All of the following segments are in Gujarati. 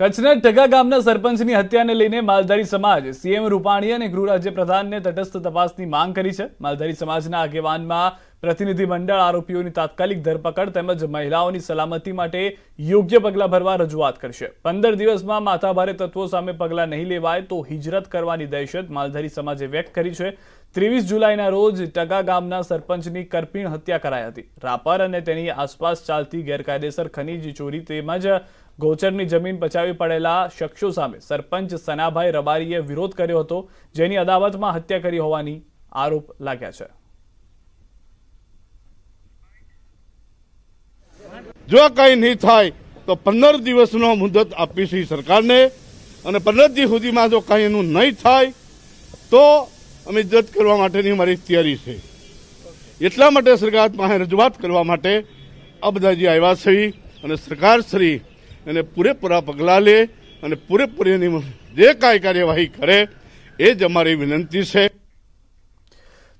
કચ્છના ટગા ગામના સરપંચની હત્યાને લઈને માલધારી સમાજ સીએમ રૂપાણી અને ગૃહ રાજ્યપ્રધાનને તટસ્થ તપાસની માંગ કરી છે માલધારી સમાજના આગેવાનમાં પ્રતિનિધિમંડળ આરોપીઓની તાત્કાલિક ધરપકડ તેમજ મહિલાઓની સલામતી માટે યોગ્ય પગલાં ભરવા રજૂઆત કરશે પંદર દિવસમાં માથાભારે તત્વો સામે પગલાં નહીં લેવાય તો હિજરત કરવાની દહેશત માલધારી સમાજે વ્યક્ત કરી છે ત્રેવીસ જુલાઈના રોજ ટગા ગામના સરપંચની કરપીણ હત્યા કરાઈ હતી રાપર અને તેની આસપાસ ચાલતી ગેરકાયદેસર ખનીજ ચોરી તેમજ ગોચરની જમીન બચાવી પડેલા શખ્સો સામે સરપંચ સનાભાઈ રબારીએ વિરોધ કર્યો હતો જેની અદાવતમાં હત્યા કરી હોવાની આરોપ લાગ્યા છે જો કંઈ નહીં થાય તો પંદર દિવસનો મુદત આપી છે સરકારને અને પંદર દિવસ સુધીમાં જો કંઈ એનું નહીં થાય તો અમે ઇજ્જત કરવા માટેની અમારી તૈયારી છે એટલા માટે સરકાર પાસે રજૂઆત કરવા માટે આ બધા આવ્યા શ્રી અને સરકારશ્રી એને પૂરેપૂરા પગલાં લે અને પૂરેપૂરી જે કાંઈ કાર્યવાહી કરે એ જ અમારી વિનંતી છે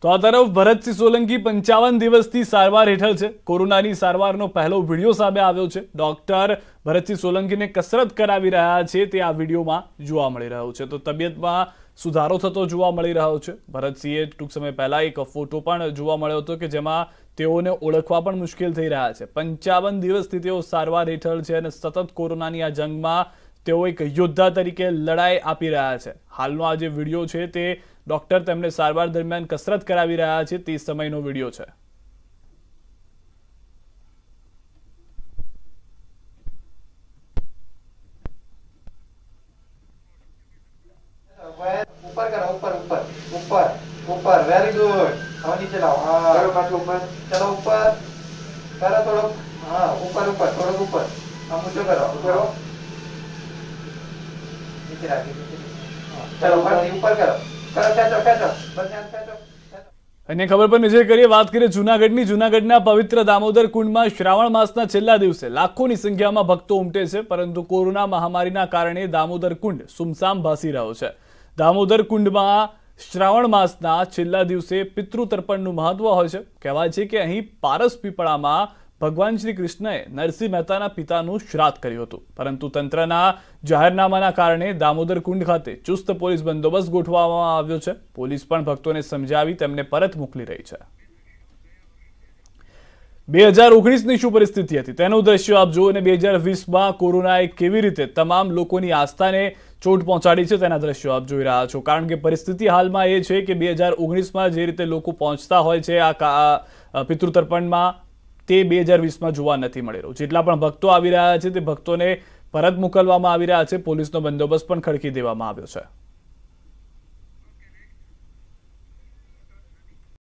તો આ તરફ ભરતસિંહ સોલંકી પંચાવન દિવસથી સારવાર હેઠળ છે કોરોનાની સારવારનો પહેલો વિડીયો સામે આવ્યો છે ડોક્ટર ભરતસિંહ સોલંકીને કસરત કરાવી રહ્યા છે તે આ વિડીયોમાં જોવા મળી રહ્યો છે તો તબિયતમાં સુધારો થતો જોવા મળી રહ્યો છે ભરતસિંહે ટૂંક સમય પહેલાં એક ફોટો પણ જોવા મળ્યો હતો કે જેમાં તેઓને ઓળખવા પણ મુશ્કેલ થઈ રહ્યા છે પંચાવન દિવસથી તેઓ સારવાર હેઠળ છે અને સતત કોરોનાની આ જંગમાં તેઓ એક યોદ્ધા તરીકે લડાઈ આપી રહ્યા છે હાલનો આ જે વિડીયો છે તે ડૉક્ટર તેમને સારવાર દરમિયાન કસરત કરાવી રહ્યા છે તે સમયનો વિડીયો છે ઉપર ઉપર ઉપર ઉપર વેરી ગુડ હવે નીચે લાવો હા કરો પાછું ઉપર ચલો ઉપર કરો થોડોક હા ઉપર ઉપર થોડોક ઉપર હા ઊંચો કરો કરો નીચે રાખી ચલો ઉપર કરો કરો ખેંચો ખેંચો બસ ખેંચો અન્ય ખબર પર નજર કરીએ વાત કરીએ જુનાગઢની જુનાગઢના પવિત્ર દામોદર કુંડમાં શ્રાવણ માસના છેલ્લા દિવસે લાખોની સંખ્યામાં ભક્તો ઉમટે છે પરંતુ કોરોના મહામારીના કારણે દામોદર કુંડ સુમસામ ભાસી રહ્યો છે દામોદર કુંડમાં શ્રાવણ માસના છેલ્લા દિવસે પિતૃતર્પણનું મહત્વ હોય છે કહેવાય છે કે અહીં પારસ પીપળામાં ભગવાન શ્રી કૃષ્ણએ નરસિંહ મહેતાના પિતાનું શ્રાદ્ધ કર્યું હતું પરંતુ તંત્રના જાહેરનામાના કારણે દામોદર કુંડ ખાતે ચુસ્ત પોલીસ બંદોબસ્ત ગોઠવવામાં આવ્યો છે પોલીસ પણ ભક્તોને સમજાવી તેમને પરત મોકલી રહી છે બે હજાર ઓગણીસની શું પરિસ્થિતિ હતી તેનું દ્રશ્ય આપ જુઓ અને બે હજાર વીસમાં કોરોનાએ કેવી રીતે તમામ લોકોની આસ્થાને ચોટ પહોંચાડી છે તેના દ્રશ્યો આપ જોઈ રહ્યા છો કારણ કે પરિસ્થિતિ હાલમાં એ છે કે બે હજાર ઓગણીસમાં જે રીતે લોકો પહોંચતા હોય છે આ પિતૃતર્પણમાં તે બે હજાર વીસમાં જોવા નથી મળી રહ્યું જેટલા પણ ભક્તો આવી રહ્યા છે તે ભક્તોને પરત મોકલવામાં આવી રહ્યા છે પોલીસનો બંદોબસ્ત પણ ખડકી દેવામાં આવ્યો છે